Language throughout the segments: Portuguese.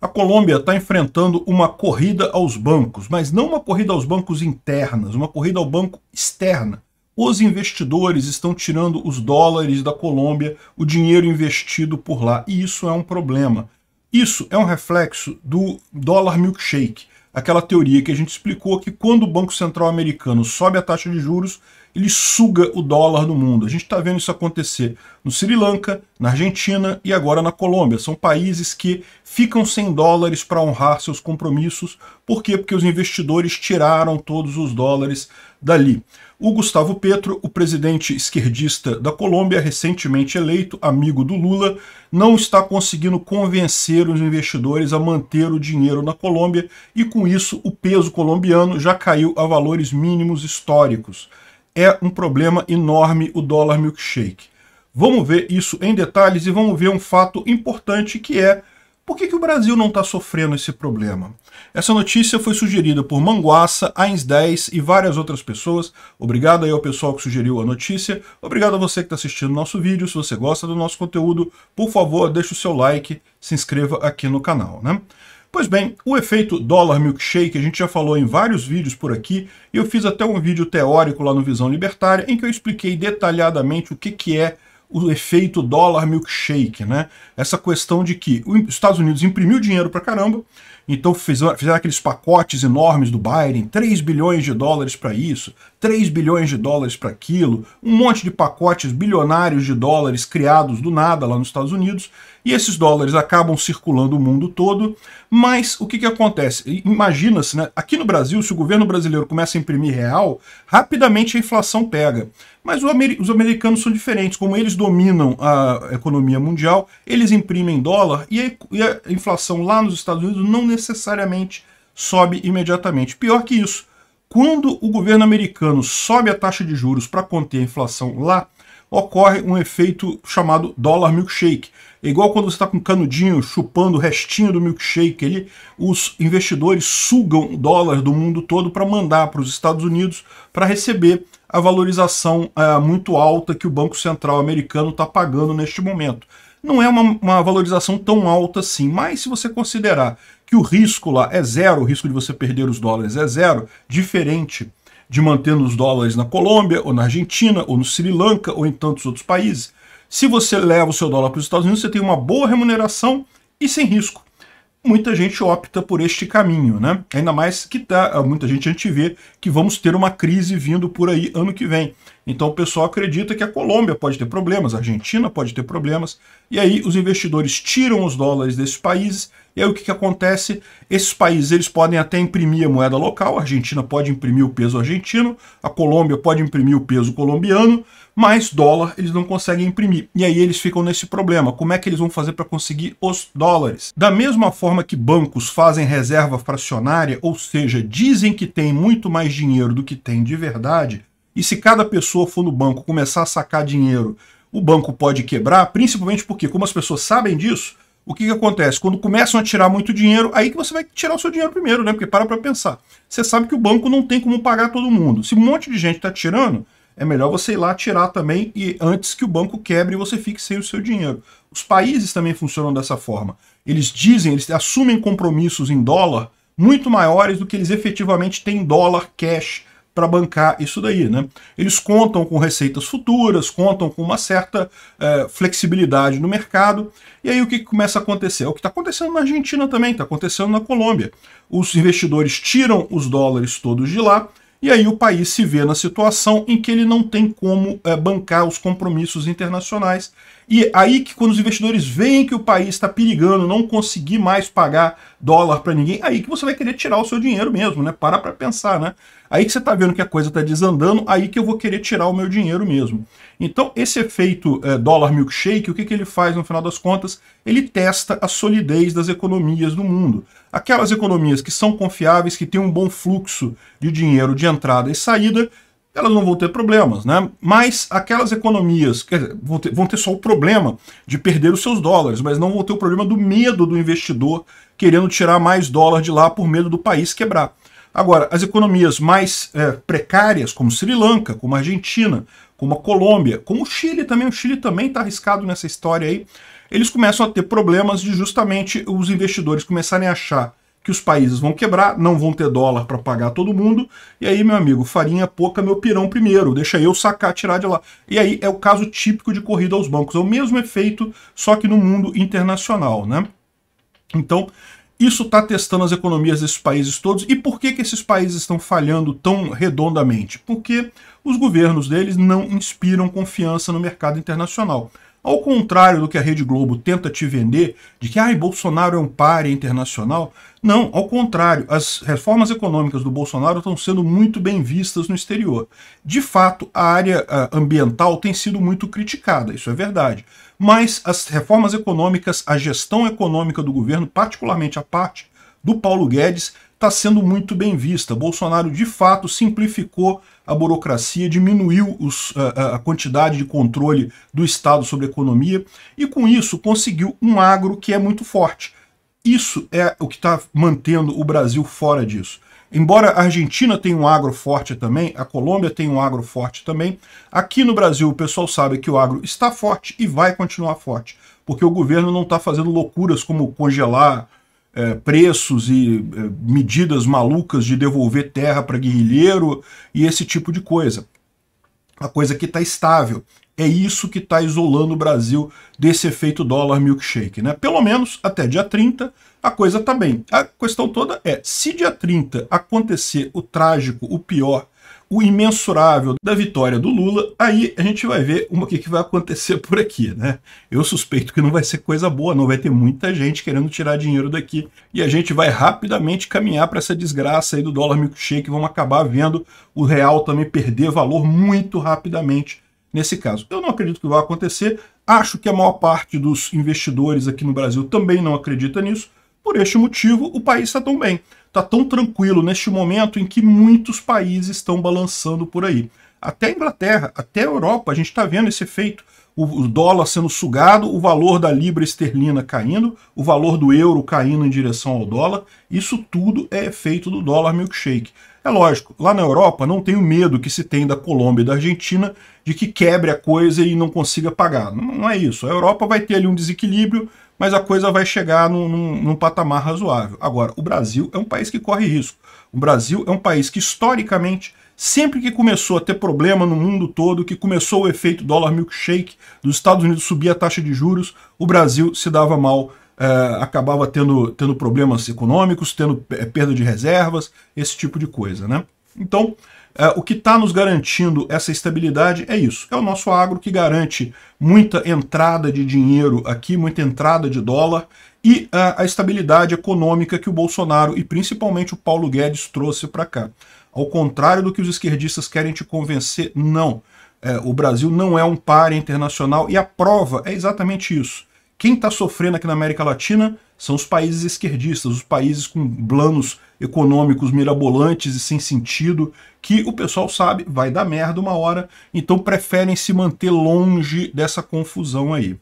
A Colômbia está enfrentando uma corrida aos bancos, mas não uma corrida aos bancos internas, uma corrida ao banco externa. Os investidores estão tirando os dólares da Colômbia, o dinheiro investido por lá, e isso é um problema. Isso é um reflexo do dólar milkshake, aquela teoria que a gente explicou que quando o Banco Central americano sobe a taxa de juros, ele suga o dólar no mundo. A gente está vendo isso acontecer no Sri Lanka, na Argentina e agora na Colômbia. São países que ficam sem dólares para honrar seus compromissos. Por quê? Porque os investidores tiraram todos os dólares dali. O Gustavo Petro, o presidente esquerdista da Colômbia, recentemente eleito, amigo do Lula, não está conseguindo convencer os investidores a manter o dinheiro na Colômbia e, com isso, o peso colombiano já caiu a valores mínimos históricos é um problema enorme o dólar milkshake. Vamos ver isso em detalhes e vamos ver um fato importante que é por que, que o Brasil não está sofrendo esse problema? Essa notícia foi sugerida por Manguaça, Ains 10 e várias outras pessoas. Obrigado aí ao pessoal que sugeriu a notícia. Obrigado a você que está assistindo nosso vídeo. Se você gosta do nosso conteúdo, por favor, deixe o seu like, se inscreva aqui no canal. Né? Pois bem, o efeito dólar milkshake a gente já falou em vários vídeos por aqui, e eu fiz até um vídeo teórico lá no Visão Libertária, em que eu expliquei detalhadamente o que, que é o efeito dólar milkshake, né? Essa questão de que os Estados Unidos imprimiu dinheiro pra caramba, então fizeram, aqueles pacotes enormes do Biden, 3 bilhões de dólares para isso, 3 bilhões de dólares para aquilo, um monte de pacotes bilionários de dólares criados do nada lá nos Estados Unidos, e esses dólares acabam circulando o mundo todo, mas o que, que acontece? Imagina-se, né? aqui no Brasil, se o governo brasileiro começa a imprimir real, rapidamente a inflação pega. Mas os americanos são diferentes. Como eles dominam a economia mundial, eles imprimem dólar e a, inflação lá nos Estados Unidos não necessariamente sobe imediatamente. Pior que isso, quando o governo americano sobe a taxa de juros para conter a inflação lá, ocorre um efeito chamado dólar milkshake. É igual quando você está com um canudinho chupando o restinho do milkshake ali, os investidores sugam dólar do mundo todo para mandar para os Estados Unidos para receber a valorização é, muito alta que o Banco Central americano está pagando neste momento. Não é uma, uma valorização tão alta assim, mas se você considerar que o risco lá é zero, o risco de você perder os dólares é zero, diferente de mantendo os dólares na Colômbia, ou na Argentina, ou no Sri Lanka, ou em tantos outros países. Se você leva o seu dólar para os Estados Unidos, você tem uma boa remuneração e sem risco. Muita gente opta por este caminho, né? Ainda mais que tá, ah, muita gente a gente vê que vamos ter uma crise vindo por aí ano que vem. Então o pessoal acredita que a Colômbia pode ter problemas, a Argentina pode ter problemas, e aí os investidores tiram os dólares desses países e aí o que, que acontece? Esses países eles podem até imprimir a moeda local, a Argentina pode imprimir o peso argentino, a Colômbia pode imprimir o peso colombiano, mas dólar eles não conseguem imprimir. E aí eles ficam nesse problema. Como é que eles vão fazer para conseguir os dólares? Da mesma forma que bancos fazem reserva fracionária, ou seja, dizem que tem muito mais dinheiro do que tem de verdade, e se cada pessoa for no banco começar a sacar dinheiro, o banco pode quebrar, principalmente porque, como as pessoas sabem disso, o que, que acontece? Quando começam a tirar muito dinheiro, aí que você vai tirar o seu dinheiro primeiro, né? Porque para para pensar. Você sabe que o banco não tem como pagar todo mundo. Se um monte de gente está tirando, é melhor você ir lá tirar também e antes que o banco quebre e você fique sem o seu dinheiro. Os países também funcionam dessa forma. Eles dizem, eles assumem compromissos em dólar muito maiores do que eles efetivamente têm em dólar cash para bancar isso daí. Né? Eles contam com receitas futuras, contam com uma certa é, flexibilidade no mercado. E aí o que começa a acontecer? É o que está acontecendo na Argentina também, está acontecendo na Colômbia. Os investidores tiram os dólares todos de lá e aí o país se vê na situação em que ele não tem como é, bancar os compromissos internacionais. E é aí que quando os investidores veem que o país está perigando, não conseguir mais pagar dólar para ninguém, aí que você vai querer tirar o seu dinheiro mesmo, né? Para para pensar, né? Aí que você está vendo que a coisa está desandando, aí que eu vou querer tirar o meu dinheiro mesmo. Então, esse efeito é, dólar milkshake, o que, que ele faz no final das contas? Ele testa a solidez das economias do mundo. Aquelas economias que são confiáveis, que têm um bom fluxo de dinheiro de entrada e saída, elas não vão ter problemas, né? Mas aquelas economias dizer, vão, ter, vão ter só o problema de perder os seus dólares, mas não vão ter o problema do medo do investidor querendo tirar mais dólar de lá por medo do país quebrar. Agora, as economias mais é, precárias, como Sri Lanka, como Argentina, como a Colômbia, como o Chile também, o Chile também está arriscado nessa história aí, eles começam a ter problemas de justamente os investidores começarem a achar que os países vão quebrar, não vão ter dólar para pagar todo mundo, e aí, meu amigo, farinha pouca, meu pirão primeiro, deixa eu sacar, tirar de lá. E aí é o caso típico de corrida aos bancos, é o mesmo efeito, só que no mundo internacional, né? Então, isso está testando as economias desses países todos. E por que, que esses países estão falhando tão redondamente? Porque os governos deles não inspiram confiança no mercado internacional. Ao contrário do que a Rede Globo tenta te vender, de que ah, Bolsonaro é um páreo internacional, não, ao contrário, as reformas econômicas do Bolsonaro estão sendo muito bem vistas no exterior. De fato, a área ah, ambiental tem sido muito criticada, isso é verdade. Mas as reformas econômicas, a gestão econômica do governo, particularmente a parte do Paulo Guedes, está sendo muito bem vista. Bolsonaro, de fato, simplificou a burocracia, diminuiu os, a, a, quantidade de controle do Estado sobre a economia e, com isso, conseguiu um agro que é muito forte. Isso é o que está mantendo o Brasil fora disso. Embora a Argentina tenha um agro forte também, a Colômbia tem um agro forte também, aqui no Brasil o pessoal sabe que o agro está forte e vai continuar forte, porque o governo não está fazendo loucuras como congelar é, preços e é, medidas malucas de devolver terra para guerrilheiro e esse tipo de coisa. A coisa que está estável. É isso que está isolando o Brasil desse efeito dólar milkshake. Né? Pelo menos até dia 30 a coisa está bem. A questão toda é, se dia 30 acontecer o trágico, o pior, o imensurável da vitória do Lula, aí a gente vai ver o que, que vai acontecer por aqui, né? Eu suspeito que não vai ser coisa boa, não vai ter muita gente querendo tirar dinheiro daqui e a gente vai rapidamente caminhar para essa desgraça aí do dólar milkshake, vamos acabar vendo o real também perder valor muito rapidamente nesse caso. Eu não acredito que vai acontecer, acho que a maior parte dos investidores aqui no Brasil também não acredita nisso, por este motivo, o país está tão bem, está tão tranquilo neste momento em que muitos países estão balançando por aí. Até a Inglaterra, até a Europa, a gente está vendo esse efeito. O dólar sendo sugado, o valor da libra esterlina caindo, o valor do euro caindo em direção ao dólar. Isso tudo é efeito do dólar milkshake. É lógico, lá na Europa não tem o medo que se tem da Colômbia e da Argentina de que quebre a coisa e não consiga pagar. Não, não é isso. A Europa vai ter ali um desequilíbrio, mas a coisa vai chegar num, num, num, patamar razoável. Agora, o Brasil é um país que corre risco. O Brasil é um país que, historicamente, sempre que começou a ter problema no mundo todo, que começou o efeito dólar milkshake, dos Estados Unidos subir a taxa de juros, o Brasil se dava mal, eh, acabava tendo, tendo problemas econômicos, tendo eh, perda de reservas, esse tipo de coisa, né? Então, é, o que está nos garantindo essa estabilidade é isso. É o nosso agro que garante muita entrada de dinheiro aqui, muita entrada de dólar e é, a estabilidade econômica que o Bolsonaro e principalmente o Paulo Guedes trouxe para cá. Ao contrário do que os esquerdistas querem te convencer, não. É, o Brasil não é um par internacional e a prova é exatamente isso. Quem está sofrendo aqui na América Latina são os países esquerdistas, os países com planos econômicos mirabolantes e sem sentido, que o pessoal sabe vai dar merda uma hora, então preferem se manter longe dessa confusão aí.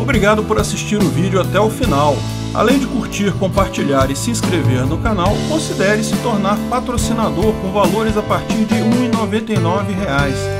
Obrigado por assistir o vídeo até o final. Além de curtir, compartilhar e se inscrever no canal, considere se tornar patrocinador com valores a partir de R$ 1,99